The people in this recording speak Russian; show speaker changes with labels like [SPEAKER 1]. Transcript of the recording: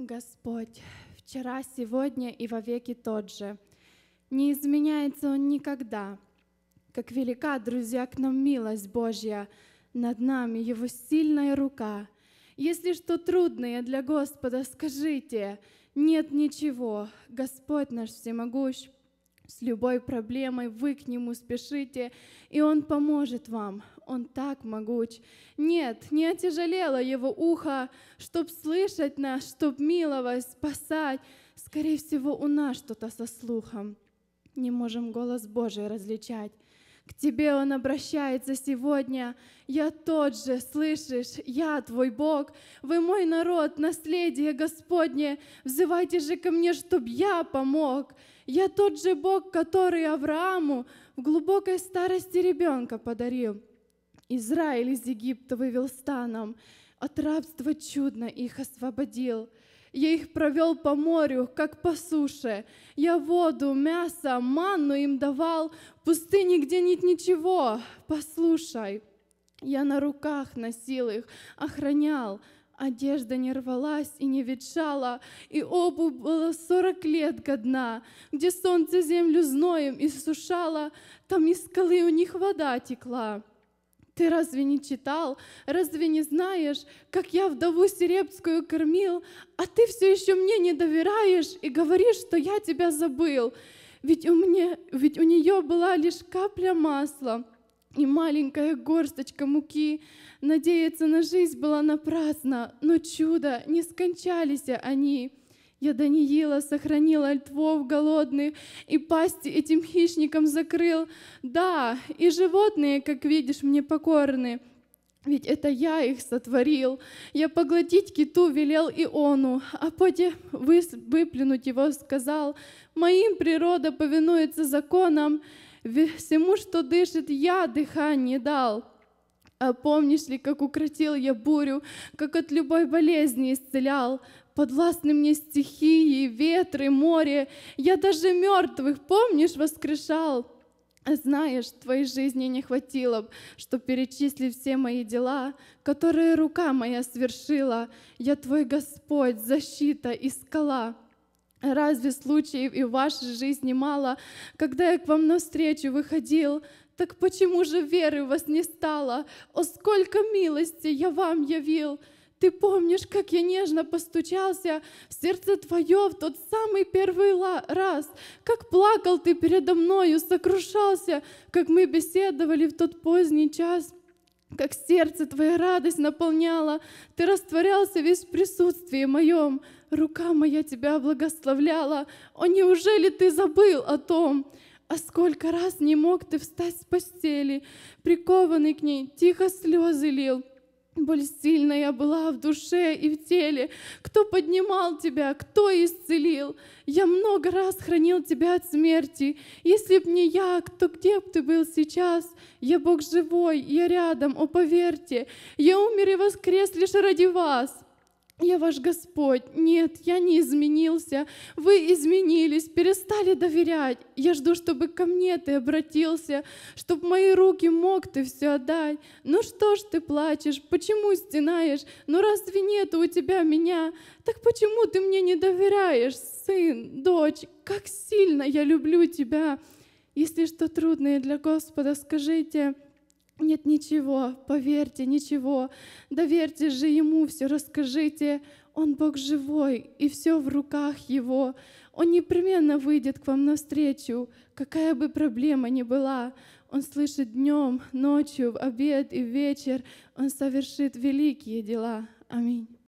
[SPEAKER 1] Господь вчера, сегодня и во веки тот же. Не изменяется Он никогда. Как велика, друзья, к нам милость Божья, над нами Его сильная рука. Если что трудное для Господа, скажите, нет ничего, Господь наш всемогущ с любой проблемой, вы к Нему спешите, и Он поможет вам. Он так могуч. Нет, не отяжелело Его ухо, чтоб слышать нас, чтоб миловать, спасать. Скорее всего, у нас что-то со слухом. Не можем голос Божий различать. К тебе Он обращается сегодня. Я тот же, слышишь, я твой Бог. Вы мой народ, наследие Господне. Взывайте же ко мне, чтоб я помог. Я тот же Бог, который Аврааму в глубокой старости ребенка подарил. Израиль из Египта вывел станом. От рабства чудно их освободил. Я их провел по морю, как по суше. Я воду, мясо, манну им давал. В пустыне, где нет ничего, послушай. Я на руках носил их, охранял. Одежда не рвалась и не ветшала, и обувь было сорок лет годна, где солнце землю зноем иссушало, там из скалы у них вода текла. Ты разве не читал? Разве не знаешь, как я вдову Серебскую кормил, а ты все еще мне не доверяешь и говоришь, что я тебя забыл? Ведь у, мне, ведь у нее была лишь капля масла и маленькая горсточка муки. Надеяться на жизнь было напрасно, но чудо, не скончались они. Я Даниила сохранил от а львов голодных, и пасти этим хищникам закрыл. Да, и животные, как видишь, мне покорны, ведь это я их сотворил. Я поглотить киту велел Иону, а вы выплюнуть его сказал. Моим природа повинуется законам, всему, что дышит, я дыхание дал». А помнишь ли, как укротил я бурю, как от любой болезни исцелял? Подвластны мне стихии, ветры, море. Я даже мертвых, помнишь, воскрешал? Знаешь, твоей жизни не хватило б, чтоб перечислить все мои дела, которые рука моя совершила. Я твой Господь, защита и скала. Разве случаев и в вашей жизни мало, когда я к вам навстречу выходил, так почему же веры у вас не стало? О, сколько милости я вам явил! Ты помнишь, как я нежно постучался в сердце твое в тот самый первый раз? Как плакал ты передо мною, сокрушался, как мы беседовали в тот поздний час? Как сердце твоя радость наполняла, ты растворялся весь в присутствии моем. Рука моя тебя благословляла. О, неужели ты забыл о том? А сколько раз не мог ты встать с постели, прикованный к ней, тихо слезы лил. Боль сильная была в душе и в теле. Кто поднимал тебя, кто исцелил? Я много раз хранил тебя от смерти. Если б не я, то где б ты был сейчас? Я Бог живой, я рядом, о, поверьте. Я умер и воскрес лишь ради вас. Я ваш Господь. Нет, я не изменился. Вы изменились, перестали доверять. Я жду, чтобы ко мне ты обратился, чтобы мои руки мог ты все отдать. Ну что ж ты плачешь? Почему стенаешь? Ну разве нет у тебя меня? Так почему ты мне не доверяешь, сын, дочь? Как сильно я люблю тебя. Если что трудное для Господа, скажите, нет ничего, поверьте, ничего. Доверьте же Ему все, расскажите. Он Бог живой, и все в руках Его. Он непременно выйдет к вам навстречу, какая бы проблема ни была. Он слышит днем, ночью, в обед и в вечер. Он совершит великие дела. Аминь.